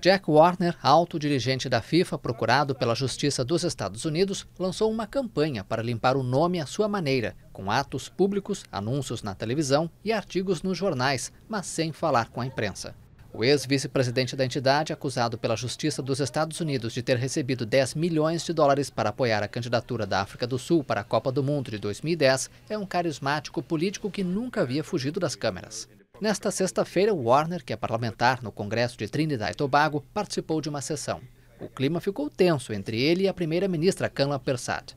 Jack Warner, alto dirigente da FIFA, procurado pela Justiça dos Estados Unidos, lançou uma campanha para limpar o nome à sua maneira, com atos públicos, anúncios na televisão e artigos nos jornais, mas sem falar com a imprensa. O ex-vice-presidente da entidade, acusado pela Justiça dos Estados Unidos de ter recebido 10 milhões de dólares para apoiar a candidatura da África do Sul para a Copa do Mundo de 2010, é um carismático político que nunca havia fugido das câmeras. Nesta sexta-feira, Warner, que é parlamentar no Congresso de Trinidad e Tobago, participou de uma sessão. O clima ficou tenso entre ele e a primeira-ministra Kamala Persat.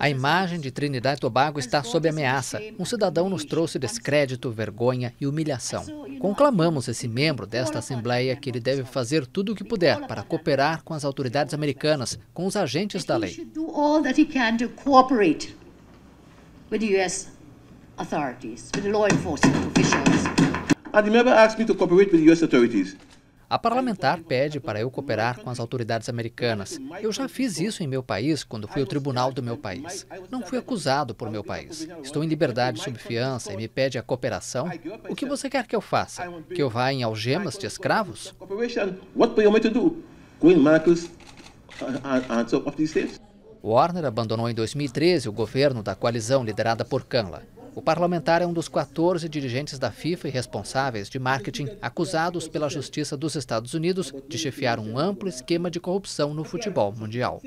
A imagem de Trinidad e Tobago está sob ameaça. Um cidadão nos trouxe descrédito, vergonha e humilhação. Conclamamos esse membro desta Assembleia que ele deve fazer tudo o que puder para cooperar com as autoridades americanas, com os agentes da lei with the U.S. authorities, with the law enforcement officials. And the member asked me to cooperate with the U.S. authorities. A parlamentar pede para eu cooperar com as autoridades americanas. Eu já fiz isso em meu país quando fui ao tribunal do meu país. Não fui acusado por meu país. Estou em liberdade sob fiança e me pede a cooperação. O que você quer que eu faça? Que eu vá em algemas de escravos? What do you want me to do? Go in Marcus and, and, and Warner abandonou em 2013 o governo da coalizão liderada por Canla. O parlamentar é um dos 14 dirigentes da FIFA e responsáveis de marketing acusados pela Justiça dos Estados Unidos de chefiar um amplo esquema de corrupção no futebol mundial.